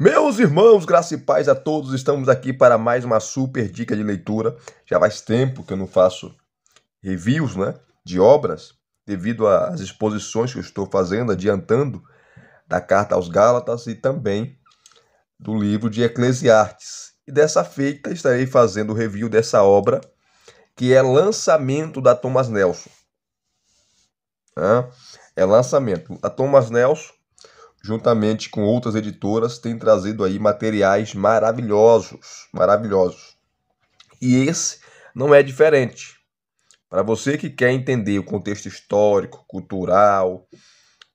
Meus irmãos, graça e paz a todos, estamos aqui para mais uma super dica de leitura. Já faz tempo que eu não faço reviews né, de obras, devido às exposições que eu estou fazendo, adiantando da carta aos Gálatas e também do livro de Eclesiastes. E dessa feita estarei fazendo o review dessa obra, que é Lançamento da Thomas Nelson. É lançamento. A Thomas Nelson juntamente com outras editoras, tem trazido aí materiais maravilhosos, maravilhosos. E esse não é diferente. Para você que quer entender o contexto histórico, cultural,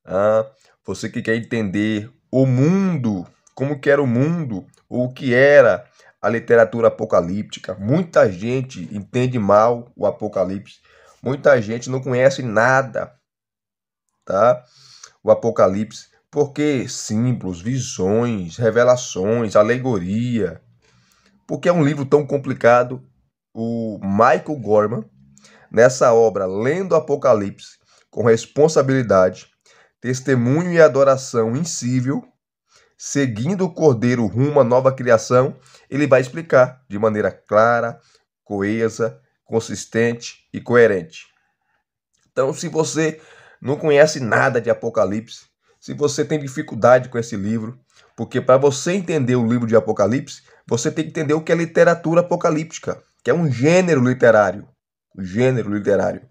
ah, você que quer entender o mundo, como que era o mundo, ou o que era a literatura apocalíptica. Muita gente entende mal o apocalipse. Muita gente não conhece nada, tá? O apocalipse porque símbolos, visões, revelações, alegoria. Porque é um livro tão complicado, o Michael Gorman, nessa obra Lendo Apocalipse com Responsabilidade, Testemunho e Adoração Incível, seguindo o Cordeiro rumo à nova criação, ele vai explicar de maneira clara, coesa, consistente e coerente. Então, se você não conhece nada de Apocalipse, se você tem dificuldade com esse livro, porque para você entender o livro de Apocalipse, você tem que entender o que é literatura apocalíptica, que é um gênero literário. Um gênero literário.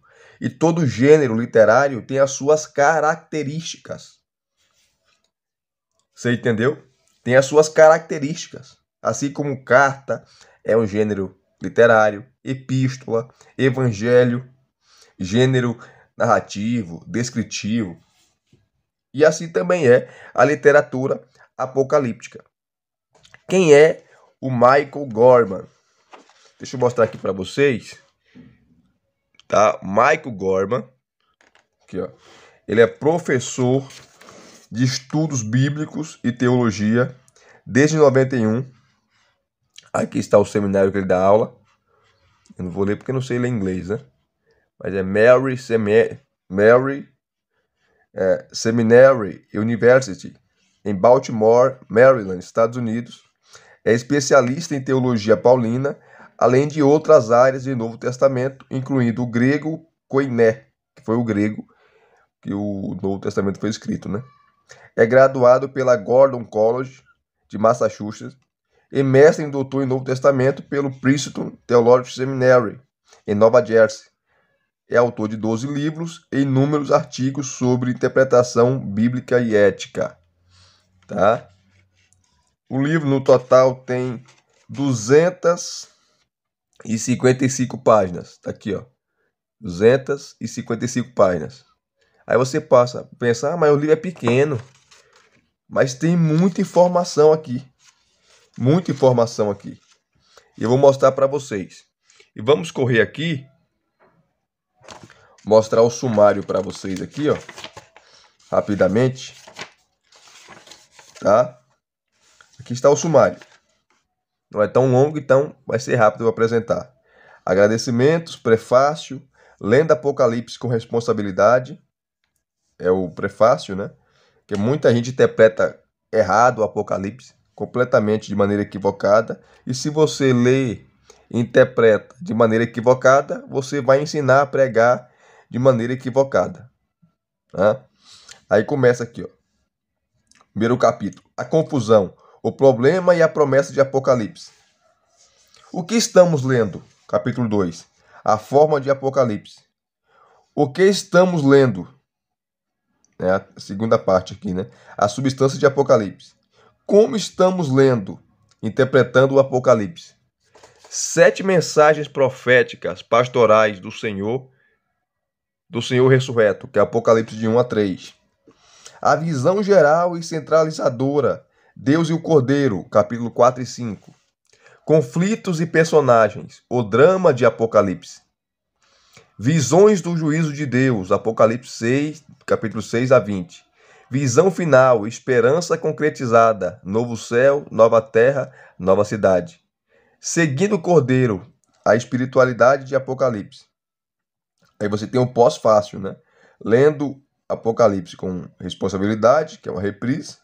E todo gênero literário tem as suas características. Você entendeu? Tem as suas características. Assim como carta é um gênero literário, epístola, evangelho, gênero narrativo, descritivo, e assim também é a literatura apocalíptica. Quem é o Michael Gorman? Deixa eu mostrar aqui para vocês. Tá? Michael Gorman, aqui, ó. Ele é professor de estudos bíblicos e teologia desde 91. Aqui está o seminário que ele dá aula. Eu não vou ler porque eu não sei ler inglês, né? Mas é Mary, Mary é, Seminary University, em Baltimore, Maryland, Estados Unidos. É especialista em teologia paulina, além de outras áreas do Novo Testamento, incluindo o grego koiné, que foi o grego que o Novo Testamento foi escrito, né? É graduado pela Gordon College de Massachusetts e mestre e doutor em Novo Testamento pelo Princeton Theological Seminary em Nova Jersey é autor de 12 livros e inúmeros artigos sobre interpretação bíblica e ética. Tá? O livro, no total, tem 255 páginas. Tá aqui, ó. 255 páginas. Aí você passa, pensar, ah, mas o livro é pequeno. Mas tem muita informação aqui. Muita informação aqui. E eu vou mostrar para vocês. E vamos correr aqui mostrar o sumário para vocês aqui, ó, rapidamente, tá? Aqui está o sumário. Não é tão longo, então vai ser rápido eu apresentar. Agradecimentos, prefácio, lenda Apocalipse com responsabilidade, é o prefácio, né? Que muita gente interpreta errado o Apocalipse, completamente de maneira equivocada. E se você lê interpreta de maneira equivocada, você vai ensinar a pregar de maneira equivocada. Né? Aí começa aqui, ó. primeiro capítulo: a confusão, o problema e a promessa de Apocalipse. O que estamos lendo? Capítulo 2: a forma de Apocalipse. O que estamos lendo? É a segunda parte aqui, né? A substância de Apocalipse. Como estamos lendo, interpretando o Apocalipse? Sete mensagens proféticas pastorais do Senhor do Senhor ressurreto, que é Apocalipse de 1 a 3. A visão geral e centralizadora, Deus e o Cordeiro, capítulo 4 e 5. Conflitos e personagens, o drama de Apocalipse. Visões do juízo de Deus, Apocalipse 6, capítulo 6 a 20. Visão final, esperança concretizada, novo céu, nova terra, nova cidade. Seguindo o Cordeiro, a espiritualidade de Apocalipse. Aí você tem o pós-fácil, né? Lendo Apocalipse com responsabilidade, que é uma reprise,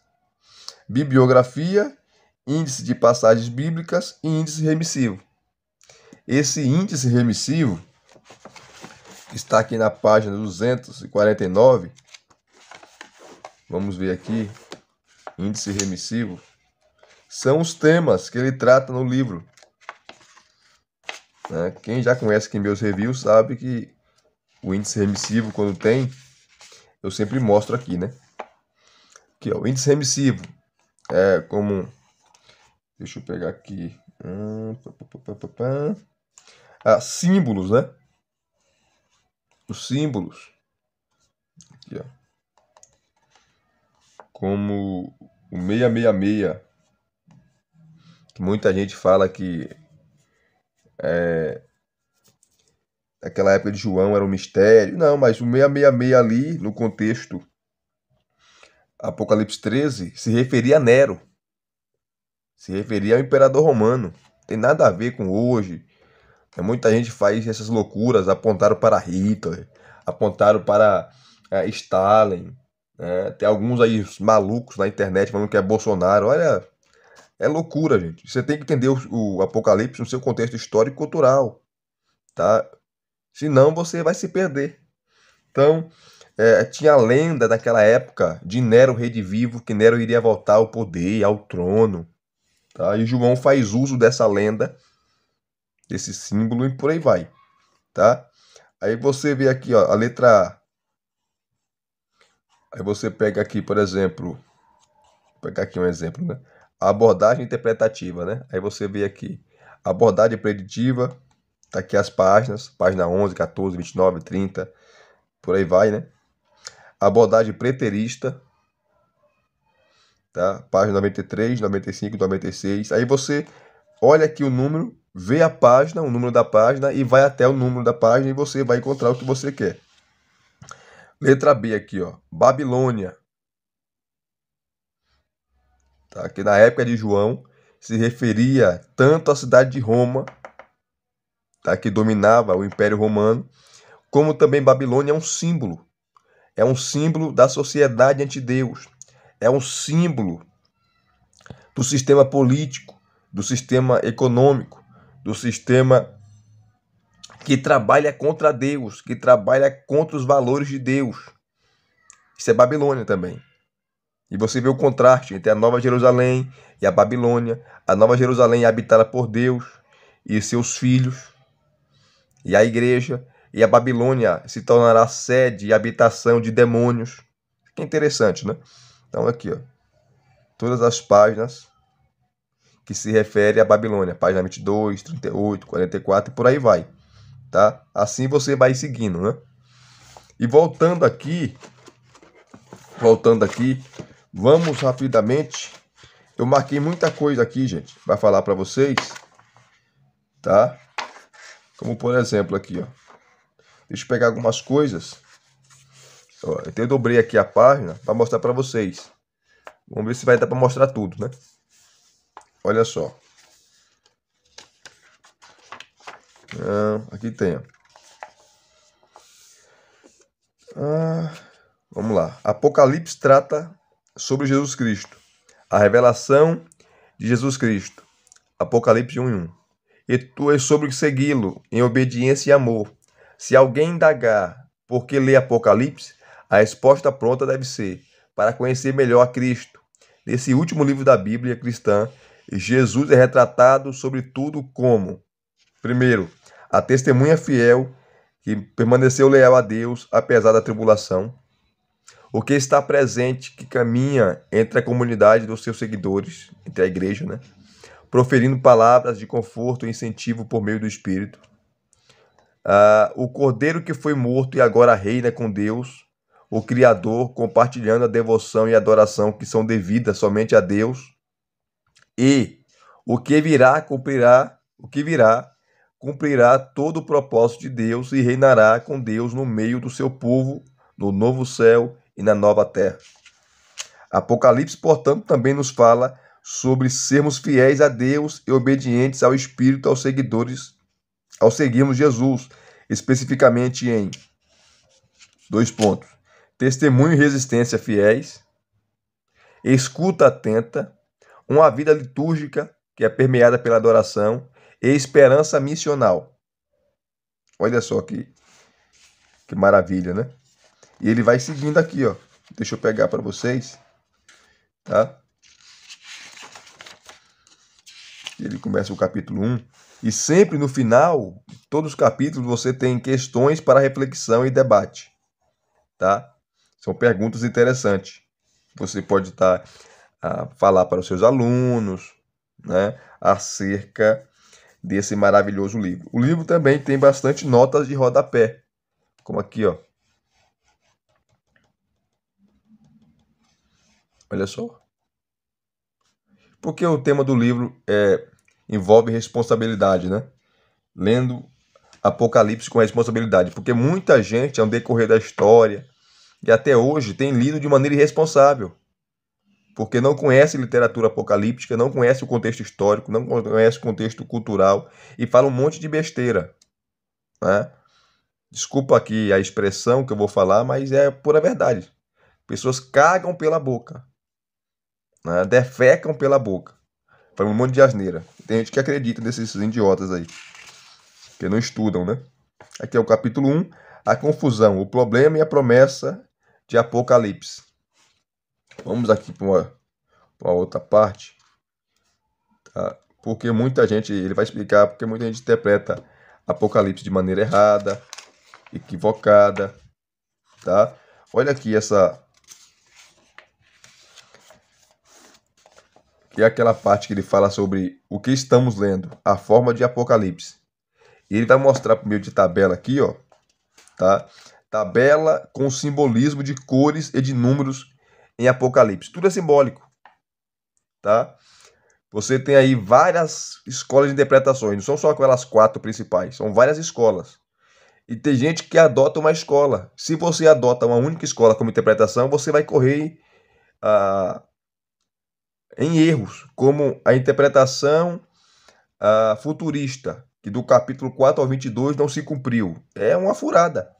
bibliografia, índice de passagens bíblicas e índice remissivo. Esse índice remissivo está aqui na página 249. Vamos ver aqui. Índice remissivo. São os temas que ele trata no livro. Né? Quem já conhece aqui meus reviews sabe que o índice remissivo quando tem, eu sempre mostro aqui, né? Aqui, ó, o índice remissivo é como... Deixa eu pegar aqui... Hum, ah, símbolos, né? Os símbolos. Aqui, ó. Como o 666, que muita gente fala que é, aquela época de João era um mistério. Não, mas o 666 ali, no contexto Apocalipse 13, se referia a Nero. Se referia ao imperador romano. Tem nada a ver com hoje. É, muita gente faz essas loucuras, apontaram para Hitler, apontaram para é, Stalin. Né? Tem alguns aí malucos na internet falando que é Bolsonaro. Olha, é loucura, gente. Você tem que entender o, o Apocalipse no seu contexto histórico e cultural. Tá? senão você vai se perder. Então, é, tinha a lenda daquela época de Nero, rei de vivo, que Nero iria voltar ao poder, ao trono. Tá? E João faz uso dessa lenda, desse símbolo e por aí vai. Tá? Aí você vê aqui ó, a letra A. Aí você pega aqui, por exemplo, vou pegar aqui um exemplo, né? A abordagem interpretativa, né? Aí você vê aqui, abordagem preditiva, Tá aqui as páginas, página 11, 14, 29, 30, por aí vai, né? Abordagem preterista, tá? Página 93, 95, 96. Aí você olha aqui o número, vê a página, o número da página e vai até o número da página e você vai encontrar o que você quer. Letra B aqui, ó. Babilônia. Tá? Que na época de João se referia tanto à cidade de Roma tá, que dominava o Império Romano, como também Babilônia é um símbolo. É um símbolo da sociedade ante Deus. É um símbolo do sistema político, do sistema econômico, do sistema que trabalha contra Deus, que trabalha contra os valores de Deus. Isso é Babilônia também. E você vê o contraste entre a Nova Jerusalém e a Babilônia. A Nova Jerusalém é habitada por Deus e seus filhos e a igreja, e a Babilônia se tornará sede e habitação de demônios. Fica interessante, né? Então aqui, ó, todas as páginas que se refere à Babilônia, página 22, 38, 44 e por aí vai, tá? Assim você vai seguindo, né? E voltando aqui, voltando aqui, vamos rapidamente. Eu marquei muita coisa aqui, gente, vai falar para vocês, tá? Como por exemplo aqui, ó. Deixa eu pegar algumas coisas. Ó, eu dobrei aqui a página para mostrar para vocês. Vamos ver se vai dar para mostrar tudo, né? Olha só. Ah, aqui tem, ó. Ah, vamos lá. Apocalipse trata sobre Jesus Cristo. A revelação de Jesus Cristo. Apocalipse 1 1 e tu és sobre segui-lo em obediência e amor. Se alguém indagar por que lê Apocalipse, a resposta pronta deve ser para conhecer melhor a Cristo. Nesse último livro da Bíblia cristã, Jesus é retratado sobretudo como primeiro, a testemunha fiel que permaneceu leal a Deus apesar da tribulação, o que está presente que caminha entre a comunidade dos seus seguidores, entre a igreja, né? proferindo palavras de conforto e incentivo por meio do Espírito. Ah, o cordeiro que foi morto e agora reina com Deus, o Criador, compartilhando a devoção e adoração que são devidas somente a Deus. E o que virá cumprirá, o que virá cumprirá todo o propósito de Deus e reinará com Deus no meio do seu povo, no novo céu e na nova terra. Apocalipse, portanto, também nos fala sobre sermos fiéis a Deus e obedientes ao Espírito aos seguidores, ao seguirmos Jesus, especificamente em dois pontos: testemunho e resistência fiéis, escuta atenta, uma vida litúrgica que é permeada pela adoração e esperança missional. Olha só que que maravilha, né? E ele vai seguindo aqui, ó. Deixa eu pegar para vocês, tá? ele começa o capítulo 1, e sempre no final, todos os capítulos você tem questões para reflexão e debate, tá? São perguntas interessantes. Você pode estar tá, a falar para os seus alunos, né, acerca desse maravilhoso livro. O livro também tem bastante notas de rodapé, como aqui, ó. Olha só. Porque o tema do livro é envolve responsabilidade, né? Lendo Apocalipse com responsabilidade, porque muita gente, ao decorrer da história e até hoje, tem lido de maneira irresponsável, porque não conhece literatura apocalíptica, não conhece o contexto histórico, não conhece o contexto cultural e fala um monte de besteira, né? Desculpa aqui a expressão que eu vou falar, mas é pura verdade. Pessoas cagam pela boca, né? defecam pela boca. Faz um monte de asneira. Tem gente que acredita nesses idiotas aí. Que não estudam, né? Aqui é o capítulo 1. A confusão, o problema e a promessa de Apocalipse. Vamos aqui para uma, outra parte. Tá? Porque muita gente, ele vai explicar, porque muita gente interpreta Apocalipse de maneira errada, equivocada, tá? Olha aqui essa que é aquela parte que ele fala sobre o que estamos lendo, a forma de Apocalipse. E ele vai mostrar por meio de tabela aqui, ó, tá? Tabela com simbolismo de cores e de números em Apocalipse. Tudo é simbólico, tá? Você tem aí várias escolas de interpretações, não são só aquelas quatro principais, são várias escolas. E tem gente que adota uma escola. Se você adota uma única escola como interpretação, você vai correr a ah, em erros, como a interpretação ah, futurista, que do capítulo 4 ao 22 não se cumpriu. É uma furada.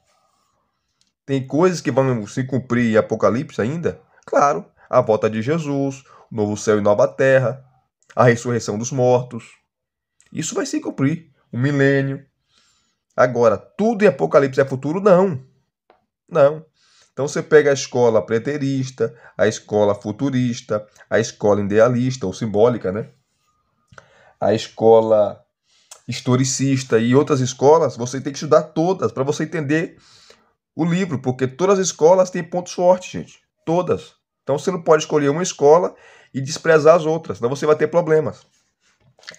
Tem coisas que vão se cumprir em Apocalipse ainda? Claro, a volta de Jesus, o novo céu e nova terra, a ressurreição dos mortos. Isso vai se cumprir, o um milênio. Agora, tudo em Apocalipse é futuro? Não. Não. Então você pega a escola preterista, a escola futurista, a escola idealista ou simbólica, né? A escola historicista e outras escolas, você tem que estudar todas para você entender o livro, porque todas as escolas têm pontos fortes, gente. Todas. Então você não pode escolher uma escola e desprezar as outras, senão você vai ter problemas.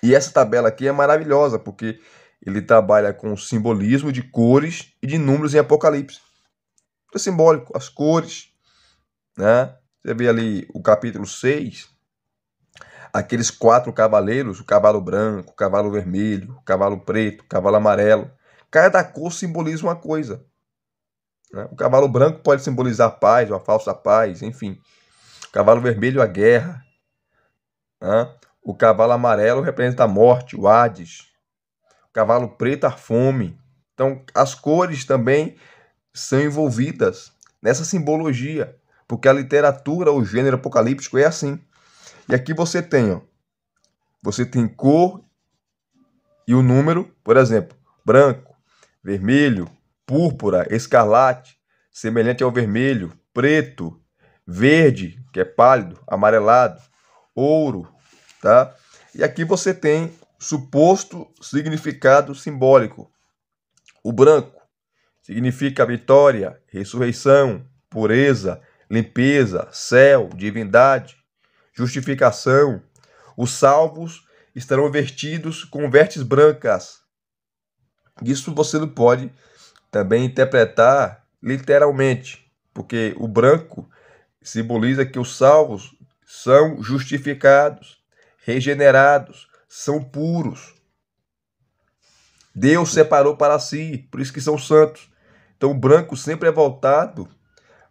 E essa tabela aqui é maravilhosa, porque ele trabalha com simbolismo de cores e de números em Apocalipse é simbólico, as cores, né? Você vê ali o capítulo 6, aqueles quatro cavaleiros, o cavalo branco, o cavalo vermelho, o cavalo preto, o cavalo amarelo. Cada cor simboliza uma coisa. Né? O cavalo branco pode simbolizar a paz, uma falsa paz, enfim. O cavalo vermelho, a guerra. Né? O cavalo amarelo representa a morte, o Hades. O cavalo preto, a fome. Então, as cores também são envolvidas nessa simbologia, porque a literatura, o gênero apocalíptico é assim. E aqui você tem, ó, você tem cor e o número, por exemplo, branco, vermelho, púrpura, escarlate, semelhante ao vermelho, preto, verde, que é pálido, amarelado, ouro, tá? E aqui você tem suposto significado simbólico. O branco significa vitória, ressurreição, pureza, limpeza, céu, divindade, justificação. Os salvos estarão vestidos com vestes brancas. Isso você não pode também interpretar literalmente, porque o branco simboliza que os salvos são justificados, regenerados, são puros. Deus separou para si, por isso que são santos. Então o branco sempre é voltado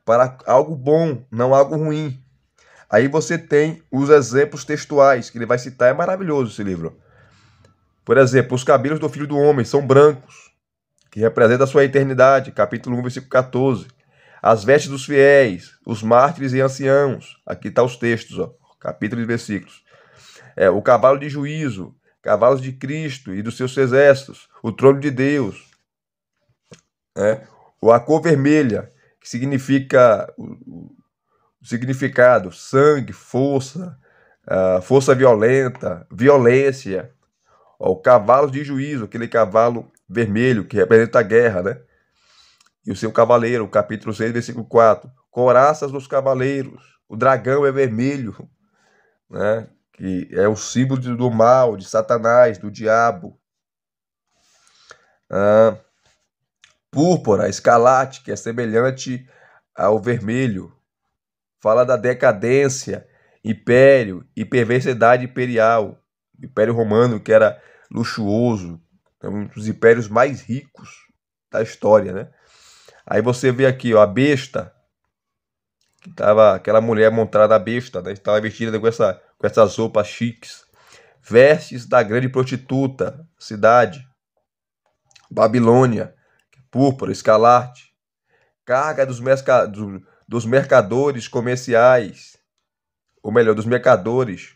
para algo bom, não algo ruim. Aí você tem os exemplos textuais que ele vai citar, é maravilhoso esse livro. Por exemplo, os cabelos do filho do homem são brancos, que representa a sua eternidade, capítulo 1, versículo 14. As vestes dos fiéis, os mártires e anciãos, aqui está os textos, ó, capítulos e versículos. É, o cavalo de juízo, cavalos de Cristo e dos seus exércitos, o trono de Deus, é, ou a cor vermelha, que significa o, o significado sangue, força, uh, força violenta, violência. o cavalo de juízo, aquele cavalo vermelho que representa a guerra, né? E o seu cavaleiro, capítulo 6, versículo 4. Coraças dos cavaleiros. O dragão é vermelho, né? Que é o símbolo do mal, de Satanás, do diabo. Ah. Púrpura, escalate, que é semelhante ao vermelho. Fala da decadência, império e perversidade imperial. Império Romano, que era luxuoso, então, um dos impérios mais ricos da história, né? Aí você vê aqui, ó, a besta, que tava aquela mulher montada a besta, né? Estava vestida com, essa, com essas roupas chiques. Vestes da grande prostituta, cidade. Babilônia, púrpura, escalarte, carga dos, merca, do, dos mercadores comerciais, ou melhor, dos mercadores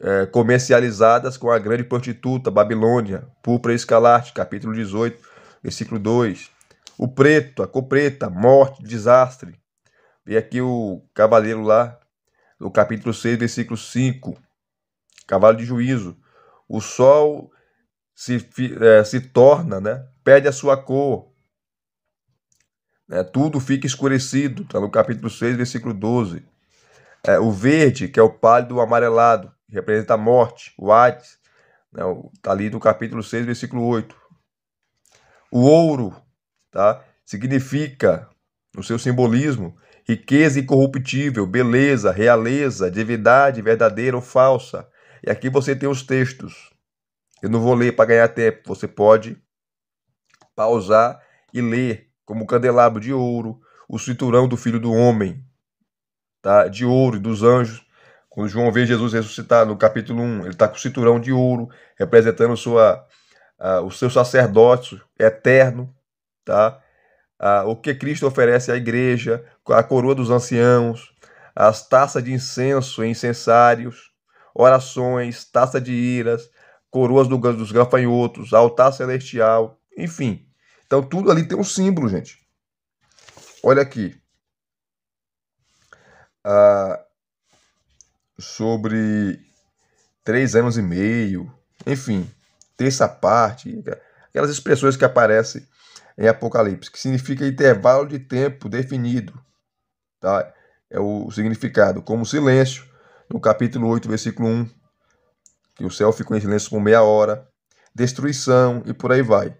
é, comercializadas com a grande prostituta, Babilônia, púrpura escalarte, capítulo 18, versículo 2. O preto, a cor preta, morte, desastre. Vem aqui o cavaleiro lá, no capítulo 6, versículo 5. Cavalo de juízo. O sol se, é, se torna né, perde a sua cor. É, tudo fica escurecido, está no capítulo 6, versículo 12. É, o verde, que é o pálido amarelado, representa a morte, o Hades, está né, ali no capítulo 6, versículo 8. O ouro tá, significa, no seu simbolismo, riqueza incorruptível, beleza, realeza, divindade verdadeira ou falsa. E aqui você tem os textos. Eu não vou ler para ganhar tempo, você pode pausar e ler, como o candelabro de ouro, o cinturão do filho do homem, tá? de ouro e dos anjos. Quando João vê Jesus ressuscitar no capítulo 1, ele está com o cinturão de ouro, representando sua, uh, o seu sacerdócio eterno, tá? Uh, o que Cristo oferece à igreja, a coroa dos anciãos, as taças de incenso e incensários, orações, taça de iras, coroas do, dos gafanhotos, altar celestial, enfim, então tudo ali tem um símbolo, gente. Olha aqui. Ah, sobre três anos e meio, enfim, terça parte, aquelas expressões que aparecem em Apocalipse, que significa intervalo de tempo definido. Tá? É o significado, como silêncio, no capítulo 8, versículo 1, que o céu ficou em silêncio por meia hora, destruição e por aí vai.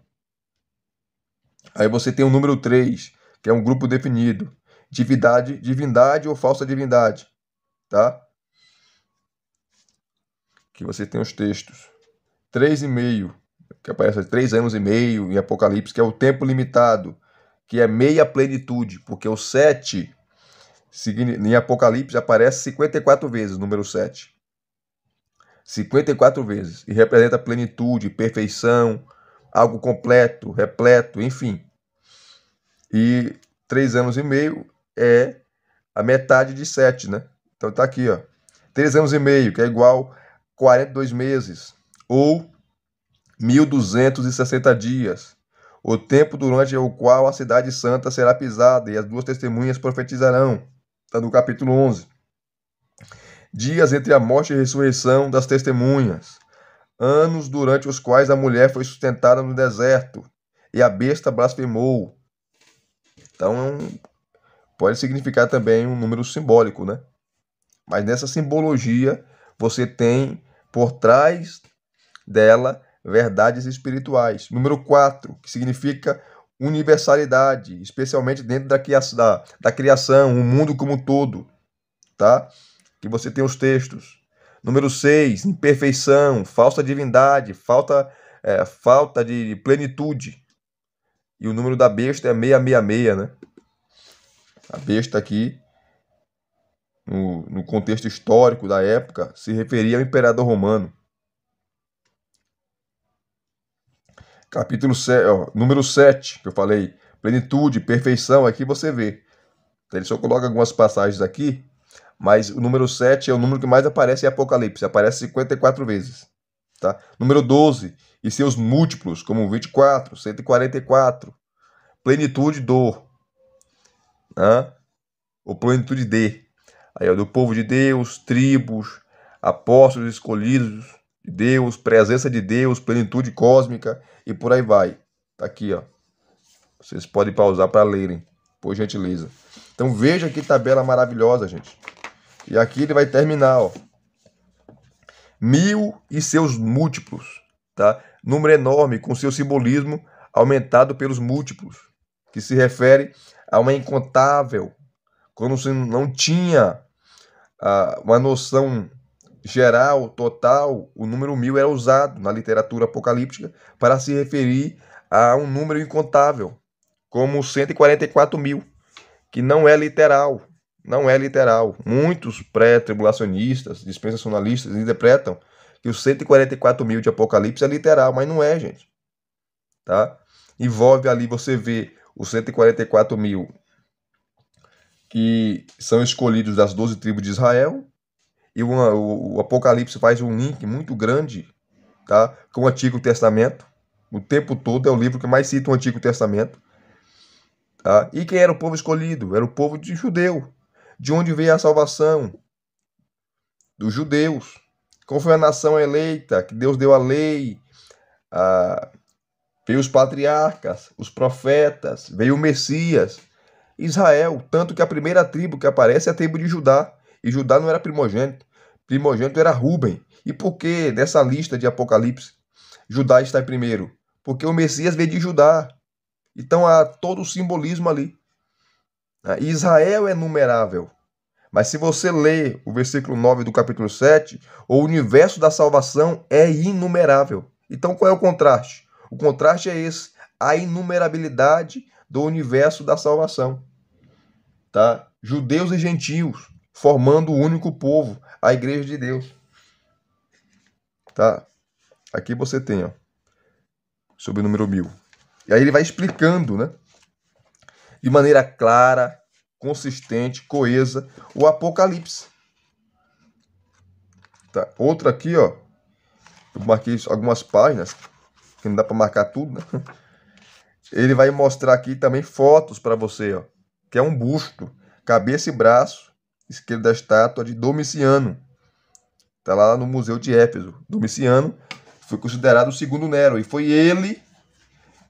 Aí você tem o número 3, que é um grupo definido. Divindade, divindade ou falsa divindade, tá? Que você tem os textos. 3,5, que aparece 3 anos e meio em Apocalipse, que é o tempo limitado, que é meia plenitude, porque o 7 em Apocalipse aparece 54 vezes o número 7. 54 vezes. E representa plenitude, perfeição, algo completo, repleto, enfim. E três anos e meio é a metade de sete, né? Então tá aqui, ó. Três anos e meio, que é igual 42 meses, ou 1260 dias, o tempo durante o qual a cidade santa será pisada e as duas testemunhas profetizarão. Está no capítulo 11. Dias entre a morte e a ressurreição das testemunhas anos durante os quais a mulher foi sustentada no deserto e a besta blasfemou. Então, é pode significar também um número simbólico, né? Mas nessa simbologia, você tem por trás dela verdades espirituais. Número 4, que significa universalidade, especialmente dentro da, da, da criação, o mundo como um todo, tá? Que você tem os textos Número 6, imperfeição, falsa divindade, falta, é, falta de plenitude. E o número da besta é 666, né? A besta aqui, no, no contexto histórico da época, se referia ao imperador romano. Capítulo 7, ó, número 7, que eu falei, plenitude, perfeição, aqui você vê. Então, ele só coloca algumas passagens aqui mas o número 7 é o número que mais aparece em Apocalipse, aparece 54 vezes. Tá? Número 12, e seus múltiplos, como 24, 144, plenitude do, né? ou plenitude de, aí, é do povo de Deus, tribos, apóstolos escolhidos de Deus, presença de Deus, plenitude cósmica, e por aí vai. Tá aqui, ó. Vocês podem pausar para lerem, por gentileza. Então veja que tabela maravilhosa, gente. E aqui ele vai terminar, ó. Mil e seus múltiplos, tá? Número enorme com seu simbolismo aumentado pelos múltiplos, que se refere a uma incontável, quando se não tinha ah, uma noção geral, total, o número mil era usado na literatura apocalíptica para se referir a um número incontável, como 144 mil, que não é literal, não é literal. Muitos pré-tribulacionistas, dispensacionalistas interpretam que os 144 mil de Apocalipse é literal, mas não é, gente. Tá? Envolve ali você ver os 144 mil que são escolhidos das 12 tribos de Israel. E uma, o, o Apocalipse faz um link muito grande tá, com o Antigo Testamento. O tempo todo é o livro que mais cita o Antigo Testamento. Tá? E quem era o povo escolhido? Era o povo de judeu. De onde veio a salvação? Dos judeus. Como foi a nação eleita que Deus deu a lei? Ah, veio os patriarcas, os profetas, veio o Messias. Israel, tanto que a primeira tribo que aparece é a tribo de Judá. E Judá não era primogênito. Primogênito era Ruben. E por que nessa lista de Apocalipse Judá está em primeiro? Porque o Messias veio de Judá. Então há todo o simbolismo ali. Né? Israel é numerável. Mas se você lê o versículo 9 do capítulo 7, o universo da salvação é inumerável. Então qual é o contraste? O contraste é esse, a inumerabilidade do universo da salvação. Tá? Judeus e gentios formando o único povo, a igreja de Deus. Tá? Aqui você tem, ó, sobre o número mil. E aí ele vai explicando, né? de maneira clara, consistente, coesa, o Apocalipse. Tá. Outra aqui, ó. Eu marquei algumas páginas, que não dá para marcar tudo, né? Ele vai mostrar aqui também fotos para você, ó. Que é um busto, cabeça e braço, esquerdo da estátua de Domiciano. Tá lá no Museu de Éfeso. Domiciano foi considerado o segundo Nero e foi ele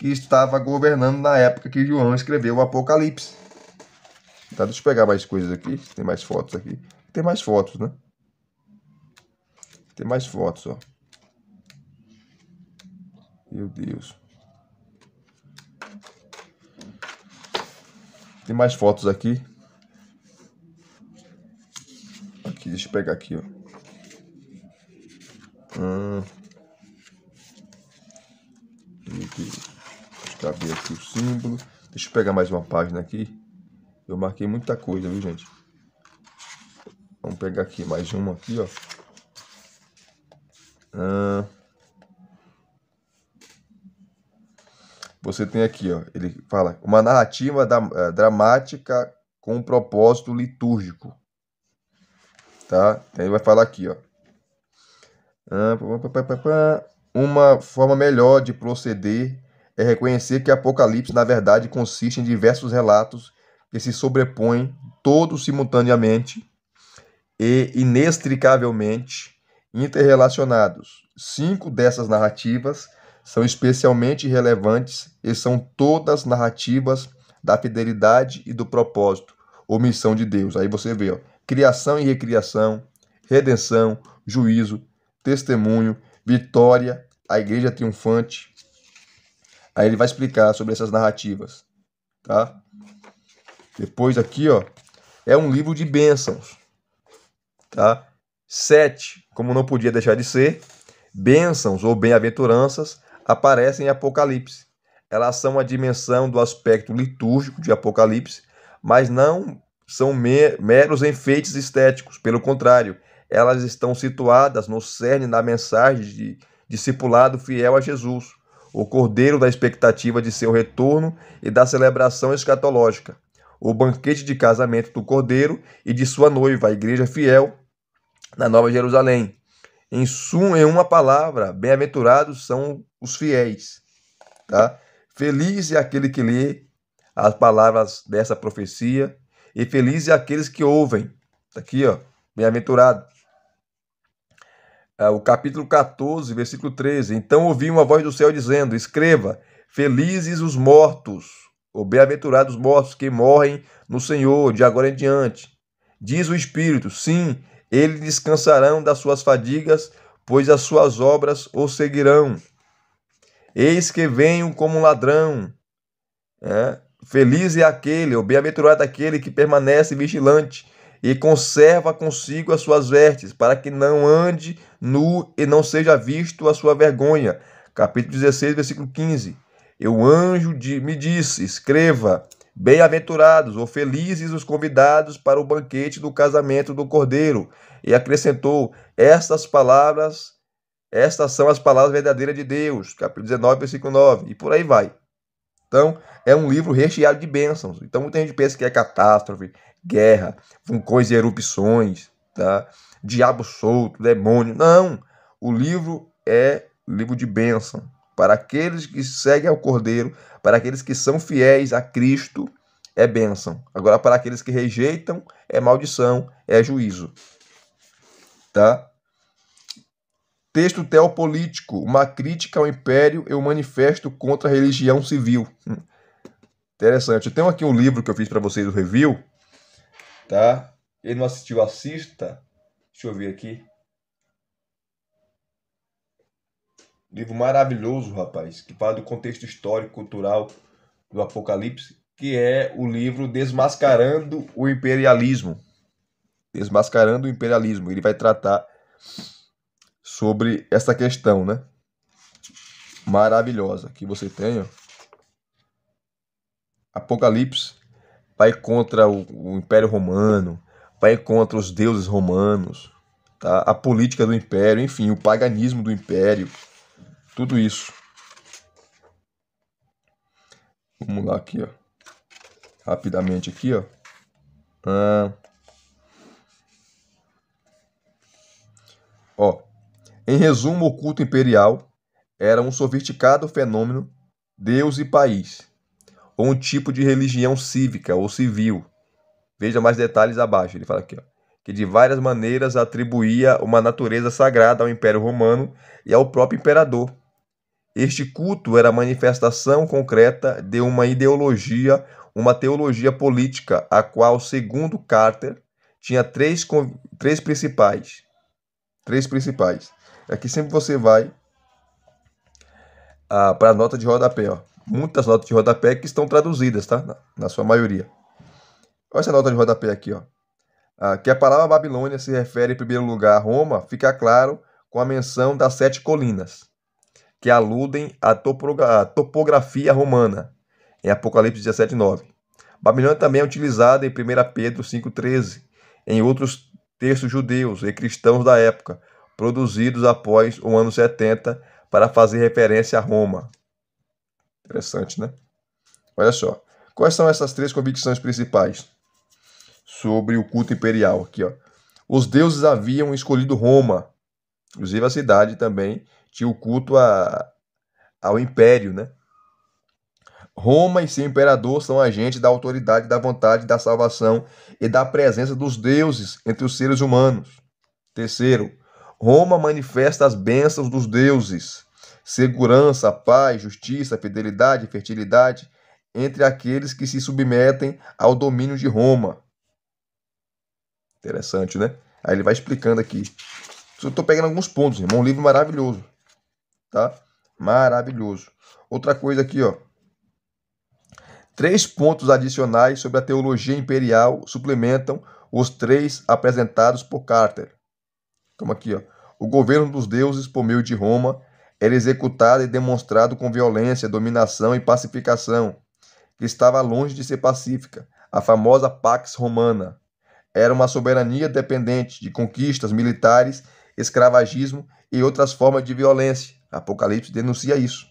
que estava governando na época que João escreveu o Apocalipse. Tá, deixa eu pegar mais coisas aqui. Tem mais fotos aqui. Tem mais fotos, né? Tem mais fotos, ó. Meu Deus. Tem mais fotos aqui. Aqui, deixa eu pegar aqui, ó. aqui o símbolo. Deixa eu pegar mais uma página aqui. Eu marquei muita coisa, viu, gente? Vamos pegar aqui mais uma aqui, ó. Ah. Você tem aqui, ó. Ele fala uma narrativa da, uh, eh, dramática com um propósito litúrgico, tá? Aí vai falar aqui, ó. Ah, pá, pá, pá, uma forma melhor de proceder é reconhecer que Apocalipse, na verdade, consiste em diversos relatos que se sobrepõem todos simultaneamente e inextricavelmente interrelacionados. Cinco dessas narrativas são especialmente relevantes e são todas narrativas da fidelidade e do propósito ou missão de Deus. Aí você vê, ó, criação e recriação, redenção, juízo, testemunho, vitória, a igreja triunfante, Aí ele vai explicar sobre essas narrativas, tá? Depois aqui, ó, é um livro de bênçãos, tá? Sete, como não podia deixar de ser, bênçãos ou bem-aventuranças aparecem em Apocalipse. Elas são a dimensão do aspecto litúrgico de Apocalipse, mas não são meros enfeites estéticos. Pelo contrário, elas estão situadas no cerne da mensagem de discipulado fiel a Jesus o cordeiro da expectativa de seu retorno e da celebração escatológica, o banquete de casamento do cordeiro e de sua noiva, a igreja fiel na Nova Jerusalém. Em, suma, em uma palavra, bem-aventurados são os fiéis. Tá? Feliz é aquele que lê as palavras dessa profecia e feliz é aqueles que ouvem. Está aqui, ó, bem-aventurado. Ah, o capítulo 14, versículo 13. Então ouvi uma voz do céu dizendo: Escreva, felizes os mortos, ou bem-aventurados os mortos que morrem no Senhor, de agora em diante. Diz o Espírito: Sim, eles descansarão das suas fadigas, pois as suas obras os seguirão. Eis que venho como um ladrão. É? Feliz é aquele, ou bem-aventurado aquele que permanece vigilante, e conserva consigo as suas vestes, para que não ande nu e não seja visto a sua vergonha. Capítulo 16, versículo 15. E o anjo de, me disse: Escreva, bem-aventurados ou felizes os convidados para o banquete do casamento do cordeiro. E acrescentou: Estas palavras, estas são as palavras verdadeiras de Deus. Capítulo 19, versículo 9. E por aí vai. Então, é um livro recheado de bênçãos. Então, muita gente pensa que é catástrofe, guerra, vulcões e erupções, tá? diabo solto, demônio. Não! O livro é livro de bênção para aqueles que seguem ao Cordeiro, para aqueles que são fiéis a Cristo, é bênção. Agora, para aqueles que rejeitam, é maldição, é juízo. Tá? Texto teopolítico, uma crítica ao império e um manifesto contra a religião civil. Hum. Interessante. Eu tenho aqui um livro que eu fiz para vocês, o review, tá? Quem não assistiu, assista. Deixa eu ver aqui. Livro maravilhoso, rapaz, que fala do contexto histórico, cultural do Apocalipse, que é o livro Desmascarando o Imperialismo. Desmascarando o Imperialismo. Ele vai tratar sobre essa questão, né? Maravilhosa que você tem, ó. Apocalipse vai contra o, o Império Romano, vai contra os deuses romanos, tá? a política do Império, enfim, o paganismo do Império, tudo isso. Vamos lá aqui, ó. Rapidamente aqui, ó. Ah. Ó. Em resumo, o culto imperial era um sofisticado fenômeno deus e país com o tipo de religião cívica ou civil. Veja mais detalhes abaixo, ele fala aqui, ó, que de várias maneiras atribuía uma natureza sagrada ao Império Romano e ao próprio imperador. Este culto era manifestação concreta de uma ideologia, uma teologia política, a qual, segundo Carter, tinha três, três principais. Três principais. Aqui sempre você vai ah, para a nota de rodapé. Ó muitas notas de rodapé que estão traduzidas, tá? Na sua maioria. Olha essa nota de rodapé aqui, ó. Ah, que a palavra Babilônia se refere, em primeiro lugar, a Roma, fica claro com a menção das sete colinas, que aludem à topografia romana, em Apocalipse 17, 9. Babilônia também é utilizada em 1 Pedro 5,13, em outros textos judeus e cristãos da época, produzidos após o ano 70 para fazer referência a Roma. Interessante, né? Olha só. Quais são essas três convicções principais sobre o culto imperial? Aqui, ó. Os deuses haviam escolhido Roma. Inclusive, a cidade também tinha o culto a, ao império, né? Roma e seu imperador são agentes da autoridade, da vontade, da salvação e da presença dos deuses entre os seres humanos. Terceiro, Roma manifesta as bênçãos dos deuses segurança, paz, justiça, fidelidade, fertilidade entre aqueles que se submetem ao domínio de Roma. Interessante, né? Aí ele vai explicando aqui. Eu estou pegando alguns pontos, irmão. Um livro maravilhoso. Tá? Maravilhoso. Outra coisa aqui, ó. Três pontos adicionais sobre a teologia imperial suplementam os três apresentados por Carter. Como aqui, ó. O governo dos deuses por meio de Roma era executado e demonstrado com violência, dominação e pacificação, que estava longe de ser pacífica, a famosa Pax Romana. Era uma soberania dependente de conquistas militares, escravagismo e outras formas de violência. Apocalipse denuncia isso.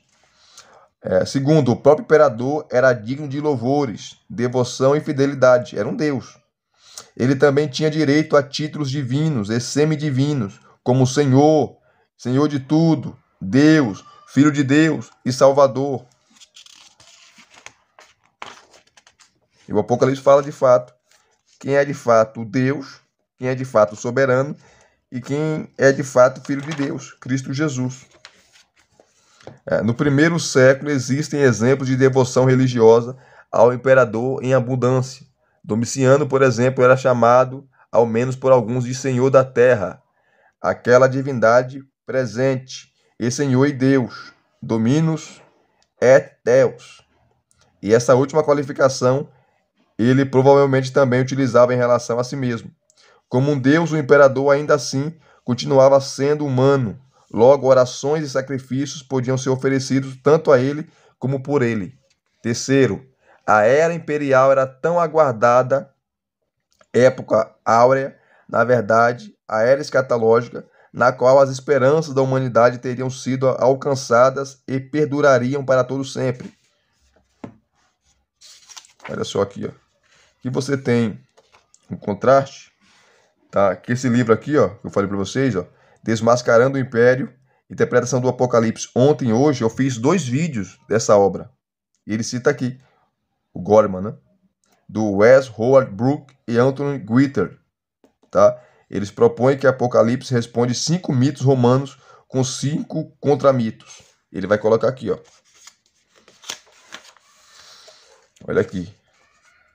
É, segundo, o próprio imperador era digno de louvores, devoção e fidelidade. Era um deus. Ele também tinha direito a títulos divinos e semidivinos, como Senhor, Senhor de tudo, Deus, Filho de Deus e Salvador. E o Apocalipse fala de fato quem é de fato Deus, quem é de fato soberano e quem é de fato Filho de Deus, Cristo Jesus. É, no primeiro século existem exemplos de devoção religiosa ao imperador em abundância. Domiciano, por exemplo, era chamado, ao menos por alguns, de Senhor da Terra, aquela divindade presente e Senhor e Deus, Dominus et Deus. E essa última qualificação ele provavelmente também utilizava em relação a si mesmo. Como um deus, o imperador ainda assim continuava sendo humano. Logo, orações e sacrifícios podiam ser oferecidos tanto a ele como por ele. Terceiro, a era imperial era tão aguardada, época áurea, na verdade, a era escatológica na qual as esperanças da humanidade teriam sido alcançadas e perdurariam para todo sempre. Olha só aqui, ó. Que você tem um contraste, tá? Que esse livro aqui, ó, que eu falei para vocês, ó, Desmascarando o Império, Interpretação do Apocalipse. Ontem e hoje eu fiz dois vídeos dessa obra. E ele cita aqui o Gorman, né? Do Wes Howard Brook e Anthony Guiter, tá? Eles propõem que Apocalipse responde cinco mitos romanos com cinco contramitos. Ele vai colocar aqui, ó. Olha aqui.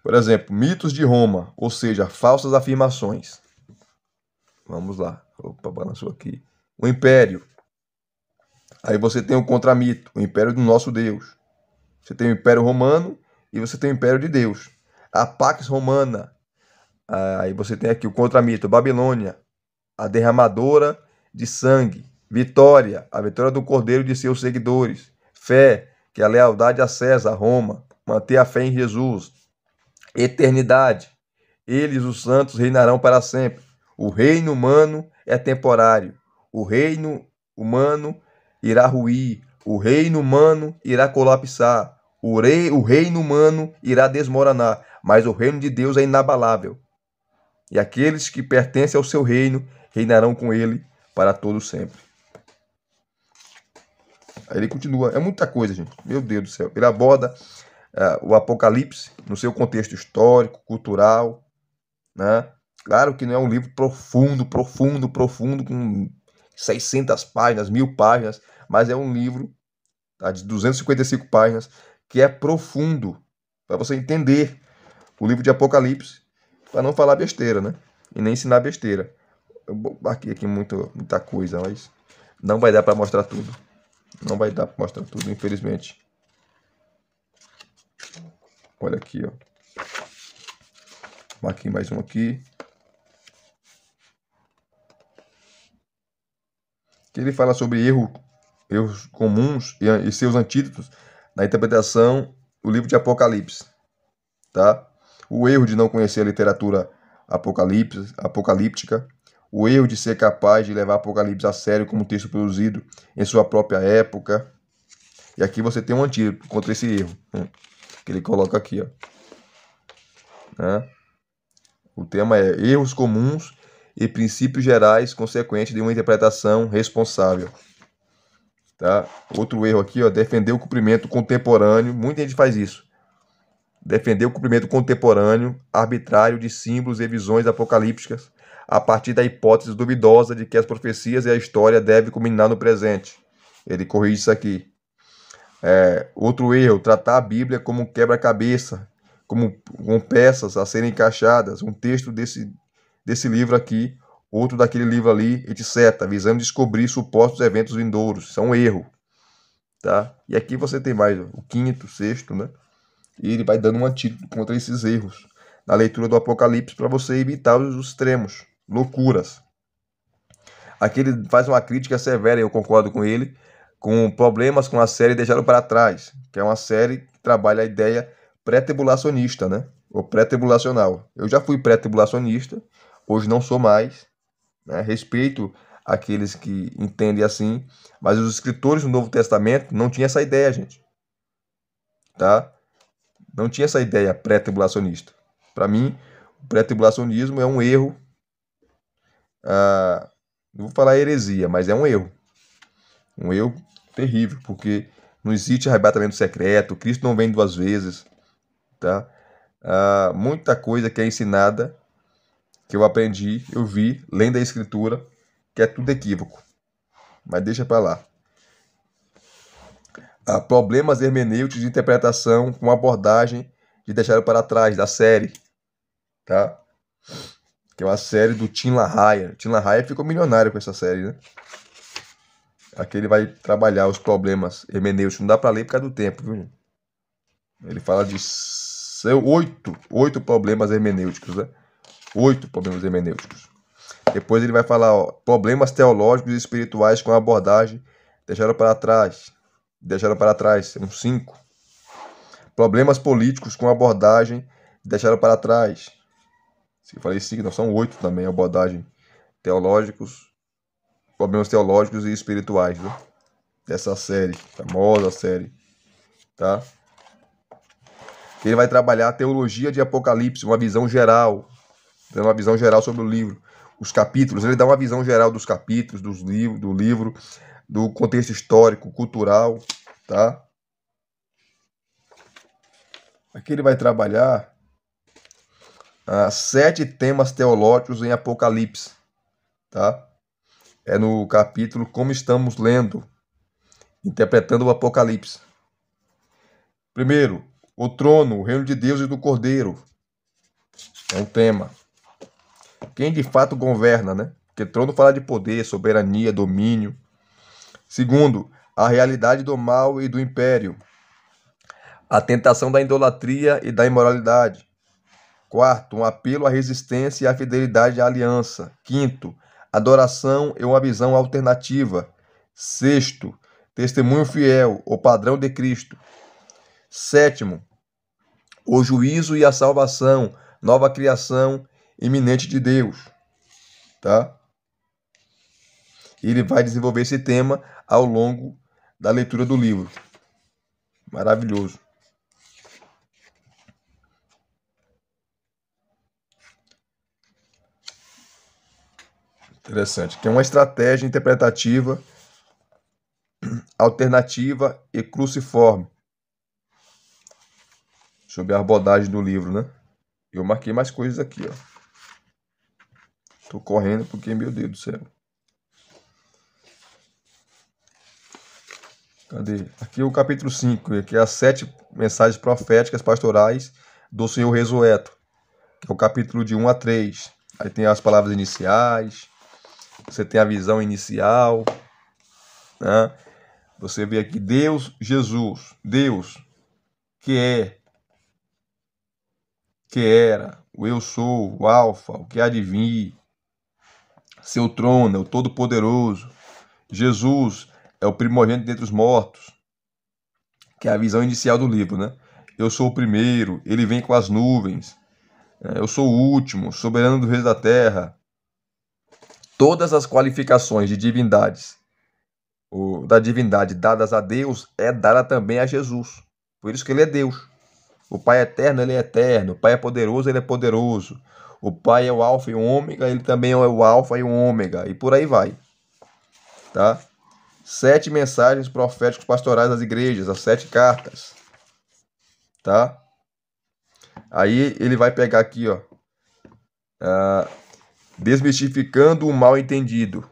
Por exemplo, mitos de Roma, ou seja, falsas afirmações. Vamos lá. Opa, balançou aqui. O império. Aí você tem o contramito, o império do nosso Deus. Você tem o império romano e você tem o império de Deus. A Pax Romana, Aí você tem aqui o contramito, Babilônia, a derramadora de sangue, vitória, a vitória do Cordeiro de seus seguidores, fé, que é a lealdade a César, Roma, manter a fé em Jesus, eternidade, eles, os santos, reinarão para sempre. O reino humano é temporário, o reino humano irá ruir, o reino humano irá colapsar, o, rei, o reino humano irá desmoronar, mas o reino de Deus é inabalável e aqueles que pertencem ao seu reino reinarão com ele para todo sempre. Aí ele continua, é muita coisa, gente. Meu Deus do céu. Ele aborda uh, o Apocalipse no seu contexto histórico, cultural, né? Claro que não é um livro profundo, profundo, profundo, com 600 páginas, mil páginas, mas é um livro tá, de 255 páginas que é profundo para você entender o livro de Apocalipse para não falar besteira, né? E nem ensinar besteira. Eu marquei aqui muito, muita coisa, mas não vai dar para mostrar tudo. Não vai dar para mostrar tudo, infelizmente. Olha aqui, ó. Marquei mais um aqui. Que ele fala sobre erro, erros comuns e, e seus antídotos na interpretação do livro de Apocalipse, tá? o erro de não conhecer a literatura apocalíptica, o erro de ser capaz de levar Apocalipse a sério como texto produzido em sua própria época. E aqui você tem um antídoto contra esse erro, né? que ele coloca aqui. Ó. Né? O tema é erros comuns e princípios gerais consequentes de uma interpretação responsável. Tá? Outro erro aqui, ó, defender o cumprimento contemporâneo. Muita gente faz isso defendeu o cumprimento contemporâneo, arbitrário de símbolos e visões apocalípticas, a partir da hipótese duvidosa de que as profecias e a história devem culminar no presente. Ele corrige isso aqui. É, outro erro, tratar a Bíblia como um quebra-cabeça, como, peças a serem encaixadas, um texto desse, desse livro aqui, outro daquele livro ali, etc., visando descobrir supostos eventos vindouros. Isso é um erro. Tá? E aqui você tem mais o quinto, sexto, né? E ele vai dando um antídoto contra esses erros na leitura do Apocalipse para você evitar os extremos, loucuras. Aqui ele faz uma crítica severa, eu concordo com ele, com problemas com a série Deixaram para Trás, que é uma série que trabalha a ideia pré-tribulacionista, né? Ou pré-tribulacional. Eu já fui pré-tribulacionista, hoje não sou mais. Né? Respeito aqueles que entendem assim, mas os escritores do Novo Testamento não tinham essa ideia, gente. Tá? Não tinha essa ideia pré-tribulacionista. Para mim, o pré-tribulacionismo é um erro. Ah, não vou falar heresia, mas é um erro. Um erro terrível, porque não existe arrebatamento secreto, Cristo não vem duas vezes. Tá? Ah, muita coisa que é ensinada, que eu aprendi, eu vi, lendo a Escritura, que é tudo equívoco. Mas deixa para lá a problemas hermenêuticos de interpretação com abordagem de deixar para trás da série, tá? Que é uma série do Tim LaHaye. Tim LaHaye ficou milionário com essa série, né? Aqui ele vai trabalhar os problemas hermenêuticos. Não dá para ler por causa do tempo, viu? Ele fala de oito, oito problemas hermenêuticos, né? Oito problemas hermenêuticos. Depois ele vai falar ó, problemas teológicos e espirituais com abordagem deixaram para trás deixaram para trás, são cinco. Problemas políticos com abordagem, deixaram para trás. Eu falei cinco, não, são oito também, abordagem teológicos, problemas teológicos e espirituais, né? Dessa série, famosa série, tá? Ele vai trabalhar a teologia de Apocalipse, uma visão geral, dando uma visão geral sobre o livro, os capítulos. Ele dá uma visão geral dos capítulos, dos livros, do livro, do contexto histórico, cultural, tá? Aqui ele vai trabalhar ah, sete temas teológicos em Apocalipse, tá? É no capítulo Como Estamos Lendo, Interpretando o Apocalipse. Primeiro, o trono, o reino de Deus e do Cordeiro. É um tema. Quem de fato governa, né? Porque trono fala de poder, soberania, domínio. Segundo, a realidade do mal e do império, a tentação da idolatria e da imoralidade. Quarto, um apelo à resistência e à fidelidade à aliança. Quinto, adoração e uma visão alternativa. Sexto, testemunho fiel, o padrão de Cristo. Sétimo, o juízo e a salvação, nova criação iminente de Deus. Tá? ele vai desenvolver esse tema ao longo da leitura do livro. Maravilhoso. Interessante. Que é uma estratégia interpretativa alternativa e cruciforme. Sobre a abordagem do livro, né? Eu marquei mais coisas aqui, ó. Tô correndo porque, meu Deus do céu. Cadê? Aqui é o capítulo 5, que é as sete mensagens proféticas pastorais do Senhor Resueto. É o capítulo de 1 a 3. Aí tem as palavras iniciais, você tem a visão inicial, né? Você vê aqui Deus, Jesus, Deus, que é, que era, o eu sou, o alfa, o que há de vir, seu trono, o todo-poderoso, Jesus, é o primogênito dentre os mortos, que é a visão inicial do livro, né? Eu sou o primeiro, ele vem com as nuvens, né? eu sou o último, soberano do rei da terra. Todas as qualificações de divindades, ou da divindade dadas a Deus, é dada também a Jesus. Por isso que ele é Deus. O Pai é eterno, ele é eterno. O Pai é poderoso, ele é poderoso. O Pai é o alfa e o ômega, ele também é o alfa e o ômega. E por aí vai. Tá? sete mensagens proféticas pastorais das igrejas, as sete cartas. Tá? Aí ele vai pegar aqui, ó. Uh, desmistificando o mal entendido.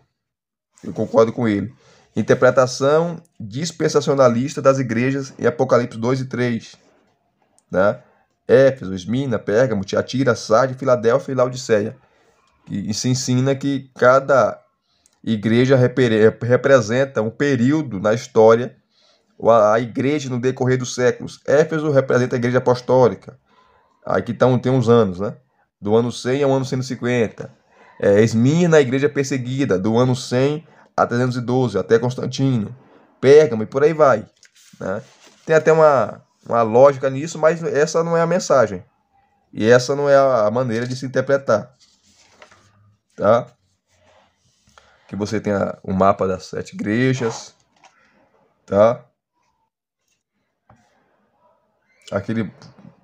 Eu concordo com ele. Interpretação dispensacionalista das igrejas em Apocalipse 2 e 3. Né? Éfeso, Esmina, Pérgamo, Tiatira, Sardes, Filadélfia e Laodiceia. E se ensina que cada Igreja repre representa um período na história, a igreja no decorrer dos séculos. Éfeso representa a igreja apostólica. Aqui tá, tem uns anos, né? Do ano 100 ao ano 150. É, Esmirna, a igreja perseguida, do ano 100 a 312, até Constantino. Pérgamo e por aí vai. Né? Tem até uma, uma lógica nisso, mas essa não é a mensagem. E essa não é a maneira de se interpretar. Tá? Aqui você tem o mapa das sete igrejas, tá? Aqui ele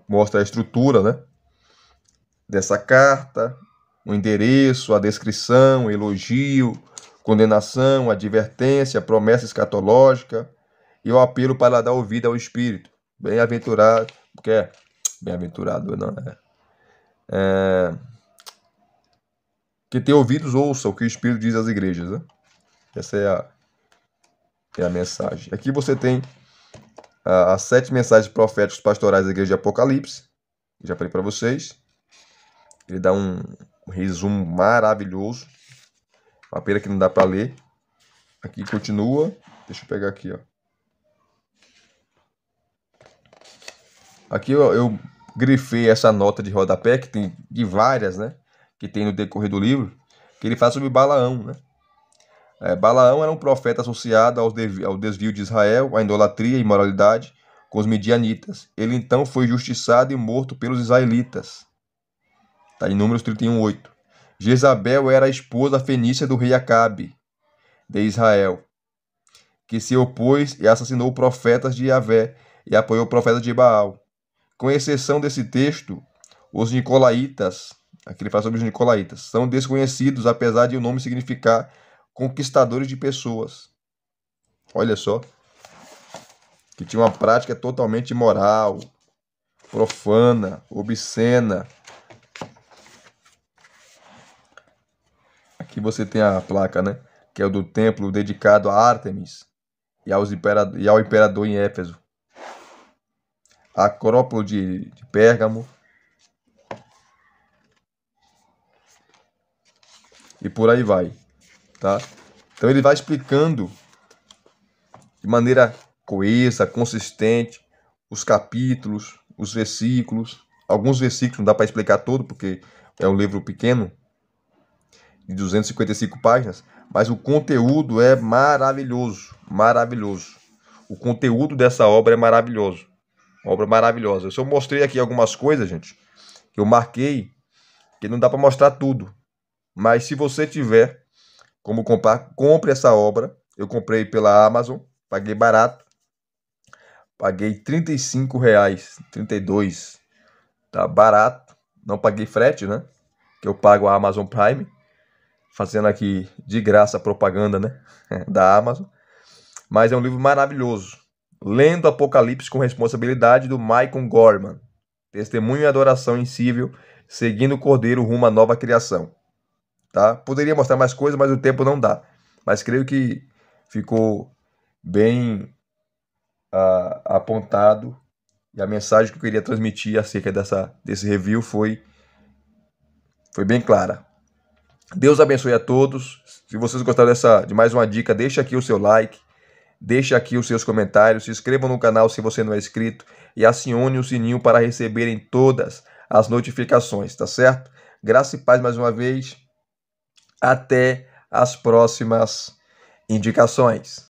mostra a estrutura, né? Dessa carta, o endereço, a descrição, o elogio, condenação, advertência, promessa escatológica e o apelo para dar ouvida ao Espírito. Bem-aventurado, porque é bem-aventurado, não é? é que tem ouvidos, ouça o que o Espírito diz às igrejas. Né? Essa é a, é a mensagem. Aqui você tem as sete mensagens proféticas pastorais da igreja de Apocalipse. Já falei para vocês. Ele dá um, um resumo maravilhoso. É uma pena que não dá para ler. Aqui continua. Deixa eu pegar aqui, ó. Aqui eu, eu grifei essa nota de rodapé, que tem de várias, né? que tem no decorrer do livro, que ele fala sobre Balaão. Né? É, Balaão era um profeta associado ao desvio de Israel, à idolatria e imoralidade com os midianitas. Ele então foi justiçado e morto pelos israelitas. Está em Números 31, 8. Jezabel era a esposa fenícia do rei Acabe, de Israel, que se opôs e assassinou profetas de Yahvé e apoiou profetas de Baal. Com exceção desse texto, os nicolaítas Aqui ele fala sobre os nicolaítas. São desconhecidos, apesar de o nome significar conquistadores de pessoas. Olha só. Que tinha uma prática totalmente imoral, profana, obscena. Aqui você tem a placa, né? Que é o do templo dedicado a Ártemis e, aos imperador, e ao imperador em Éfeso. A Acrópole de, de Pérgamo e por aí vai, tá? Então ele vai explicando de maneira coesa, consistente, os capítulos, os versículos. Alguns versículos não dá para explicar todo, porque é um livro pequeno, de 255 páginas, mas o conteúdo é maravilhoso, maravilhoso. O conteúdo dessa obra é maravilhoso. obra maravilhosa. Eu só mostrei aqui algumas coisas, gente, que eu marquei, que não dá para mostrar tudo. Mas se você tiver como comprar, compre essa obra. Eu comprei pela Amazon, paguei barato. Paguei R$ Tá barato. Não paguei frete, né? Que eu pago a Amazon Prime, fazendo aqui de graça propaganda, né, da Amazon. Mas é um livro maravilhoso. Lendo Apocalipse com Responsabilidade do Michael Gorman. Testemunho e adoração incível, seguindo o Cordeiro rumo à nova criação. Tá? Poderia mostrar mais coisas, mas o tempo não dá. Mas creio que ficou bem uh, apontado e a mensagem que eu queria transmitir acerca dessa, desse review foi, foi bem clara. Deus abençoe a todos. Se vocês gostaram dessa, de mais uma dica, deixe aqui o seu like, deixe aqui os seus comentários, se inscreva no canal se você não é inscrito e acione o sininho para receberem todas as notificações, tá certo? Graça e paz mais uma vez. Até as próximas indicações.